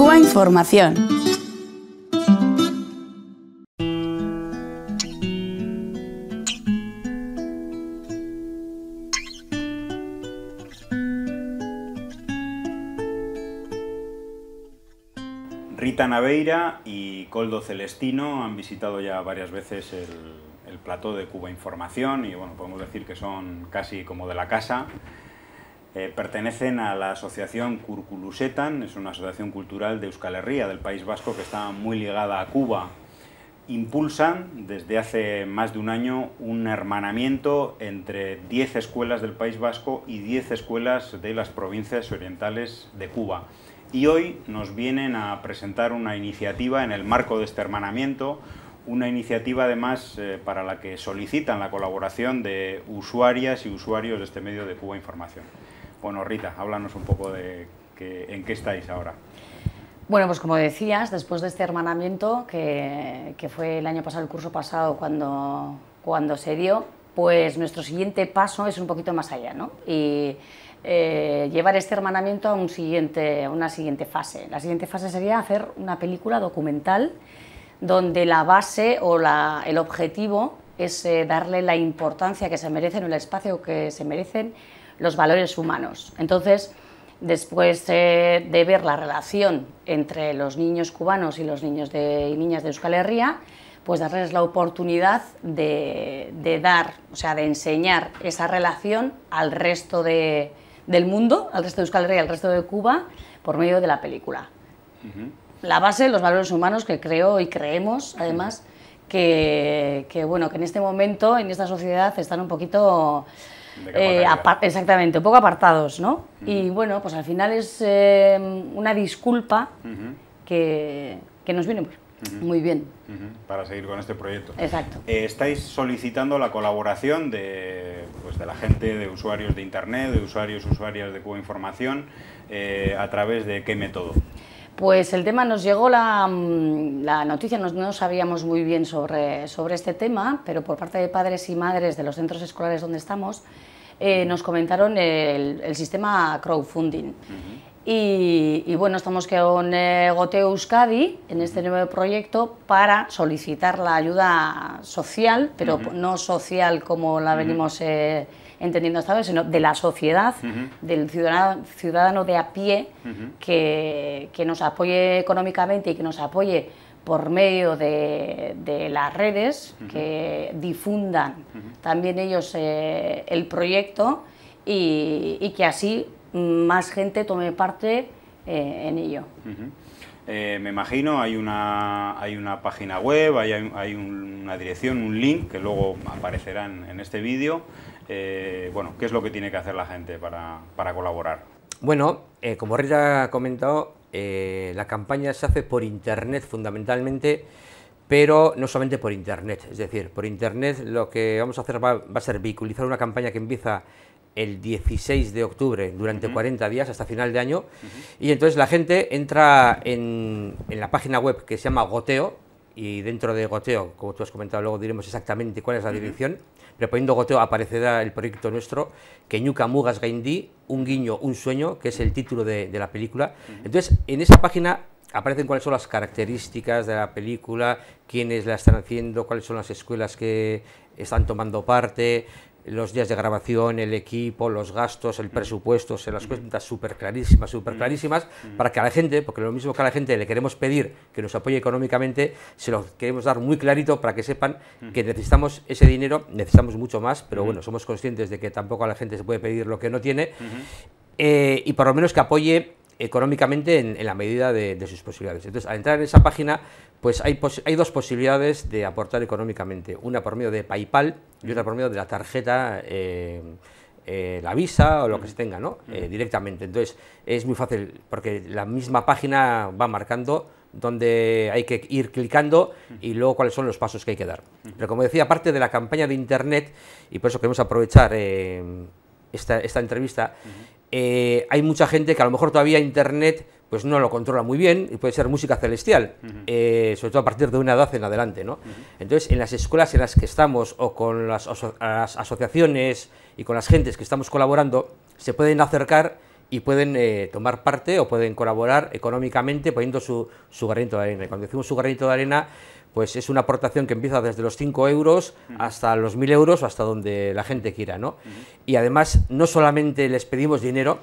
Cuba Información. Rita Naveira y Coldo Celestino han visitado ya varias veces el, el plató de Cuba Información y bueno, podemos decir que son casi como de la casa. Eh, pertenecen a la asociación Curculusetan, es una asociación cultural de Euskal Herria, del País Vasco, que está muy ligada a Cuba. Impulsan desde hace más de un año un hermanamiento entre 10 escuelas del País Vasco y 10 escuelas de las provincias orientales de Cuba. Y hoy nos vienen a presentar una iniciativa en el marco de este hermanamiento, una iniciativa además eh, para la que solicitan la colaboración de usuarias y usuarios de este medio de Cuba Información. Bueno, Rita, háblanos un poco de en qué estáis ahora. Bueno, pues como decías, después de este hermanamiento, que, fue el año pasado, el curso pasado, cuando, cuando se dio, pues nuestro siguiente paso es un poquito más allá, ¿no? Y eh, llevar este hermanamiento a, un siguiente, a una siguiente fase. La siguiente fase sería hacer una película documental donde la base o la, el objetivo es eh, darle la importancia que se merecen o el espacio que se merecen los valores humanos. Entonces, después eh, de ver la relación entre los niños cubanos y los niños de, y niñas de Euskal Herria, pues darles la oportunidad de, dar, o sea, de enseñar esa relación al resto del mundo, al resto de Euskal Herria, al resto de Cuba, por medio de la película. La base, los valores humanos que creo y creemos, además, que, bueno, que en este momento, en esta sociedad, están un poquito eh, exactamente, un poco apartados, ¿no? Y bueno, pues al final es em, una disculpa que, nos viene muy bien. Para seguir con este proyecto. Exacto. Eh, estáis solicitando la colaboración de, pues, de la gente, de usuarios de Internet, de usuarios, usuarias de Cuba Información, eh, a través de qué método. Pues el tema nos llegó la, mm, noticia, no sabíamos muy bien sobre, sobre este tema, pero por parte de padres y madres de los centros escolares donde estamos, eh, nos comentaron el, sistema crowdfunding. y, bueno, estamos con eh, Goteo Euskadi en este nuevo proyecto para solicitar la ayuda social, pero no social como la venimos eh, entendiendo Estado, sino de la sociedad, del ciudadano, ciudadano, de a pie, que, que, nos apoye económicamente y que nos apoye por medio de, las redes, que difundan también ellos eh, el proyecto y, que así más gente tome parte eh, en ello. Eh, me imagino, hay una, hay una página web, hay, una dirección, un link que luego aparecerán en, este vídeo. Eh, bueno, ¿qué es lo que tiene que hacer la gente para, colaborar? Bueno, eh, como Rita ha comentado, la campaña se hace por Internet fundamentalmente, pero no solamente por Internet. Es decir, por Internet lo que vamos a hacer va, va a ser vehiculizar una campaña que empieza el 16 de octubre durante 40 días hasta final de año y entonces la gente entra en, en, la página web que se llama Goteo y dentro de Goteo, como tú has comentado, luego diremos exactamente cuál es la dirección, pero poniendo Goteo aparecerá el proyecto nuestro, ...Queñuca Mugas Gaindi, Un guiño, un sueño, que es el título de, de la película. Entonces, en esa página aparecen cuáles son las características de la película, quiénes la están haciendo, cuáles son las escuelas que están tomando parte, los días de grabación, el equipo, los gastos, el presupuesto, se las cuentas súper clarísimas, súper clarísimas, mm, mm. para que a la gente, porque lo mismo que a la gente le queremos pedir que nos apoye económicamente, se lo queremos dar muy clarito para que sepan mm. que necesitamos ese dinero, necesitamos mucho más, pero bueno, somos conscientes de que tampoco a la gente se puede pedir lo que no tiene, mm-hmm. eh, y por lo menos que apoye económicamente en, la medida de, sus posibilidades. Entonces, al entrar en esa página, pues hay, hay dos posibilidades de aportar económicamente, una por medio de PayPal y otra por medio de la tarjeta, eh, eh, la Visa o lo que se tenga, ¿no? Eh, directamente. Entonces, es muy fácil porque la misma página va marcando donde hay que ir clicando y luego cuáles son los pasos que hay que dar. Pero como decía, aparte de la campaña de Internet, y por eso queremos aprovechar... Esta, entrevista, eh, hay mucha gente que a lo mejor todavía Internet pues no lo controla muy bien y puede ser música celestial, eh, sobre todo a partir de una edad en adelante. ¿no? Entonces, en las escuelas en las que estamos o con las, asociaciones y con las gentes que estamos colaborando, se pueden acercar y pueden eh, tomar parte o pueden colaborar económicamente poniendo su, su granito de arena. Y cuando decimos su granito de arena, pues es una aportación que empieza desde los 5 euros hasta los 1.000 euros, hasta donde la gente quiera, ¿no? Y además, no solamente les pedimos dinero,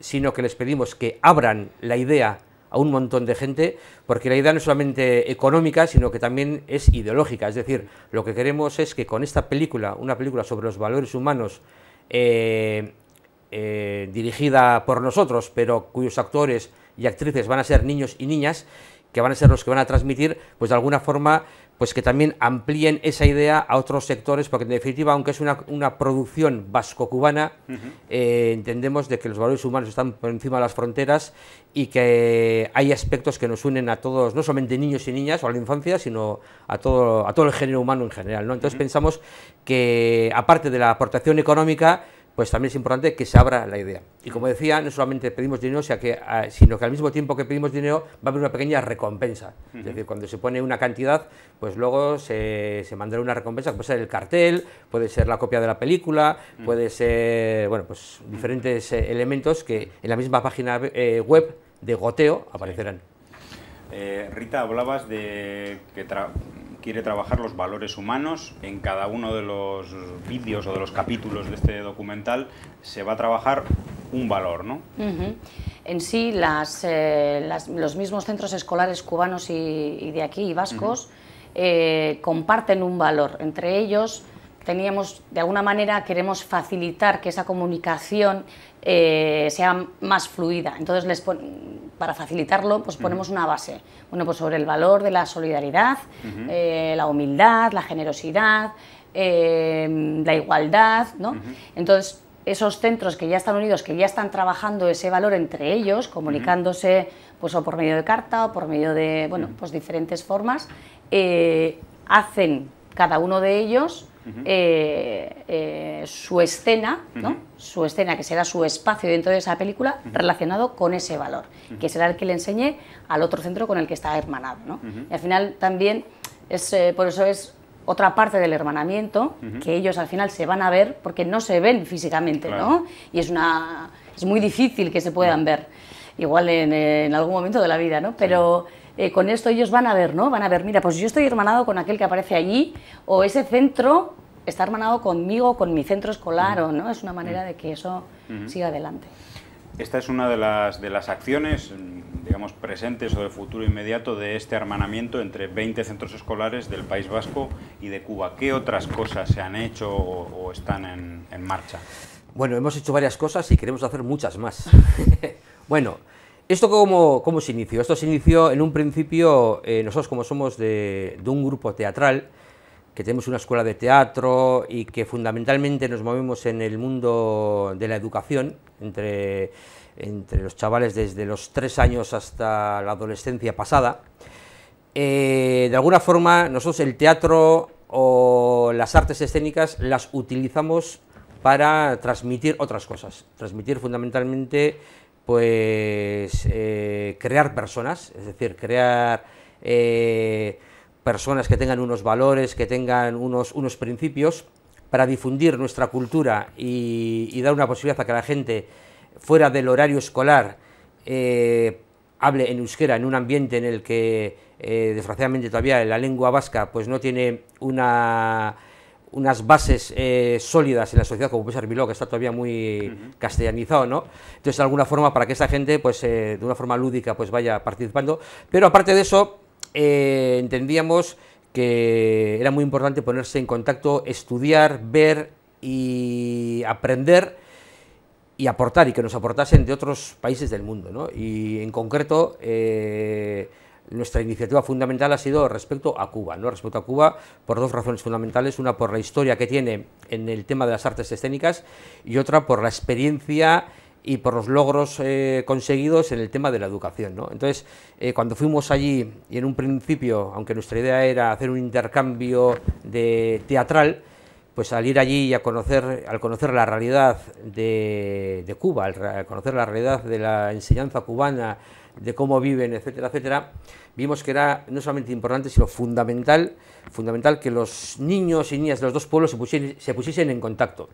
sino que les pedimos que abran la idea a un montón de gente, porque la idea no es solamente económica, sino que también es ideológica. Es decir, lo que queremos es que con esta película, una película sobre los valores humanos, eh, eh, dirigida por nosotros, pero cuyos actores y actrices van a ser niños y niñas, que van a ser los que van a transmitir, pues de alguna forma, pues que también amplíen esa idea a otros sectores, porque en definitiva, aunque es una, una producción vasco-cubana, eh, entendemos de que los valores humanos están por encima de las fronteras y que hay aspectos que nos unen a todos, no solamente niños y niñas o a la infancia, sino a todo, a todo el género humano en general. ¿no? Entonces pensamos que, aparte de la aportación económica, pues también es importante que se abra la idea. Y como decía, no solamente pedimos dinero, ah, sino que, al mismo tiempo que pedimos dinero va a haber una pequeña recompensa. Es decir, cuando se pone una cantidad, pues luego se, mandará una recompensa, puede ser el cartel, puede ser la copia de la película, puede ser, bueno, pues diferentes eh, elementos que en la misma página eh, web de goteo aparecerán. Eh, Rita, hablabas de que quiere trabajar los valores humanos. En cada uno de los vídeos o de los capítulos de este documental se va a trabajar un valor, ¿no? En sí, eh, las, los mismos centros escolares cubanos y, de aquí, y vascos, eh, comparten un valor. Entre ellos, teníamos, de alguna manera queremos facilitar que esa comunicación eh, sea más fluida. Entonces, les para facilitarlo, pues ponemos una base. Bueno, pues sobre el valor de la solidaridad, eh, la humildad, la generosidad, eh, la igualdad, ¿no? Entonces, esos centros que ya están unidos, que ya están trabajando ese valor entre ellos, comunicándose pues o por medio de carta o por medio de bueno, pues diferentes formas, hacen cada uno de ellos eh, eh, su escena, ¿no? su escena que será su espacio dentro de esa película relacionado con ese valor, que será el que le enseñe al otro centro con el que está hermanado. Y al final también, es, eh, por eso es otra parte del hermanamiento, que ellos al final se van a ver porque no se ven físicamente, ¿no? y es, una, es muy difícil que se puedan ver, igual en, algún momento de la vida, ¿no? pero... Eh, con esto ellos van a ver, ¿no? Van a ver, mira, pues yo estoy hermanado con aquel que aparece allí, o ese centro está hermanado conmigo, con mi centro escolar, o no, es una manera de que eso siga adelante. Esta es una de las, de las acciones, digamos, presentes o de futuro inmediato de este hermanamiento entre 20 centros escolares del País Vasco y de Cuba. ¿Qué otras cosas se han hecho o, están en, en marcha? Bueno, hemos hecho varias cosas y queremos hacer muchas más. bueno, ¿Esto cómo, cómo, se inició? Esto se inició en un principio, eh, nosotros como somos de, un grupo teatral, que tenemos una escuela de teatro y que fundamentalmente nos movemos en el mundo de la educación, entre, entre los chavales desde los tres años hasta la adolescencia pasada, eh, de alguna forma nosotros el teatro o las artes escénicas las utilizamos para transmitir otras cosas, transmitir fundamentalmente pues eh, crear personas, es decir, crear eh, personas que tengan unos valores, que tengan unos, unos principios para difundir nuestra cultura y, dar una posibilidad a que la gente fuera del horario escolar eh, hable en euskera en un ambiente en el que desgraciadamente todavía la lengua vasca pues no tiene una unas bases eh, sólidas en la sociedad, como puede ser que está todavía muy castellanizado, ¿no? Entonces, de alguna forma, para que esa gente, pues, eh, de una forma lúdica, pues vaya participando. Pero aparte de eso, eh, entendíamos que era muy importante ponerse en contacto, estudiar, ver y aprender y aportar, y que nos aportasen de otros países del mundo, ¿no? Y en concreto nuestra iniciativa fundamental ha sido respecto a Cuba, ¿no? respecto a Cuba por dos razones fundamentales, una por la historia que tiene en el tema de las artes escénicas y otra por la experiencia y por los logros eh, conseguidos en el tema de la educación. Entonces, eh, cuando fuimos allí y en un principio, aunque nuestra idea era hacer un intercambio de teatral, pues al ir allí y conocer, al conocer la realidad de Cuba, al conocer la realidad de la enseñanza cubana, de cómo viven, etcétera, etcétera, vimos que era no solamente importante, sino fundamental, fundamental que los niños y niñas de los dos pueblos se pusiesen, se pusiesen en contacto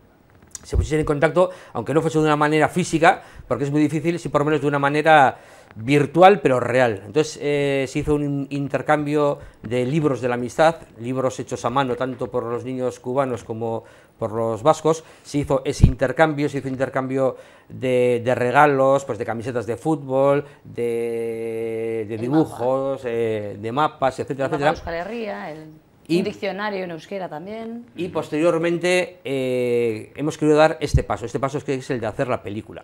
se pusiesen en contacto, aunque no fuese de una manera física, porque es muy difícil, si por lo menos de una manera virtual pero real. Entonces eh, se hizo un intercambio de libros de la amistad, libros hechos a mano tanto por los niños cubanos como por los vascos, se hizo ese intercambio, se hizo intercambio de, regalos, pues de camisetas de fútbol, de, dibujos, eh, de mapas, etcétera, etcétera. Y, un diccionario en euskera también. Y posteriormente eh, hemos querido dar este paso. Este paso es, que es el de hacer la película.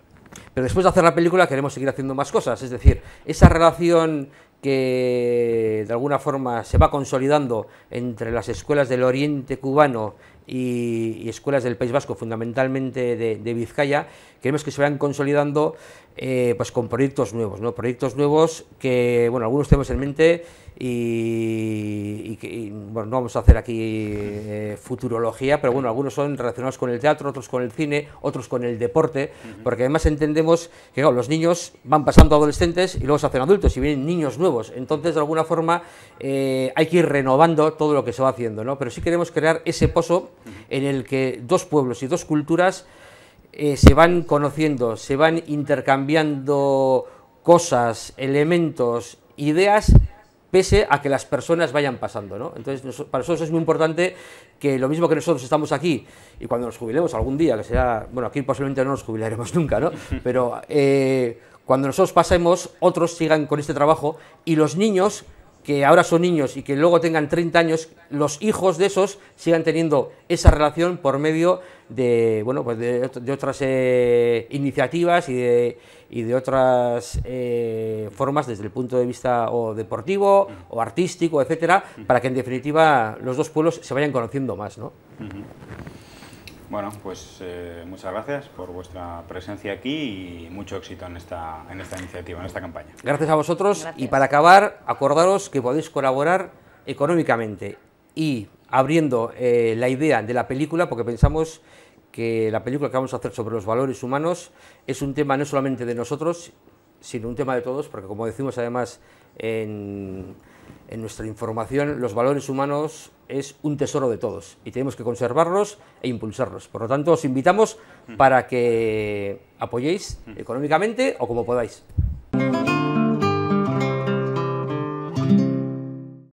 Pero después de hacer la película queremos seguir haciendo más cosas. Es decir, esa relación que de alguna forma se va consolidando entre las escuelas del oriente cubano y, escuelas del País Vasco, fundamentalmente de, Vizcaya, queremos que se vayan consolidando eh, pues con proyectos nuevos, ¿no? proyectos nuevos que bueno, algunos tenemos en mente y, bueno, no vamos a hacer aquí eh, futurología, pero bueno, algunos son relacionados con el teatro, otros con el cine, otros con el deporte, porque además entendemos que los niños van pasando adolescentes y luego se hacen adultos y vienen niños nuevos, entonces de alguna forma eh, hay que ir renovando todo lo que se va haciendo, ¿no? pero sí queremos crear ese pozo en el que dos pueblos y dos culturas eh, se van conociendo, se van intercambiando cosas, elementos, ideas pese a que las personas vayan pasando. ¿no? Entonces, para nosotros es muy importante que lo mismo que nosotros estamos aquí y cuando nos jubilemos algún día, que será, bueno, aquí posiblemente no nos jubilaremos nunca, ¿no? pero eh, cuando nosotros pasemos, otros sigan con este trabajo y los niños que ahora son niños y que luego tengan 30 años, los hijos de esos sigan teniendo esa relación por medio de, bueno, pues de, otras eh, iniciativas y de, otras eh, formas desde el punto de vista o deportivo o artístico, etcétera, para que en definitiva los dos pueblos se vayan conociendo más, ¿no? Bueno, pues eh, muchas gracias por vuestra presencia aquí y mucho éxito en esta, en esta iniciativa, en esta campaña. Gracias a vosotros y para acabar, acordaros que podéis colaborar económicamente y abriendo eh, la idea de la película, porque pensamos que la película que vamos a hacer sobre los valores humanos es un tema no solamente de nosotros, sino un tema de todos, porque como decimos además en en nuestra información, los valores humanos es un tesoro de todos y tenemos que conservarlos e impulsarlos. Por lo tanto, os invitamos para que apoyéis económicamente o como podáis.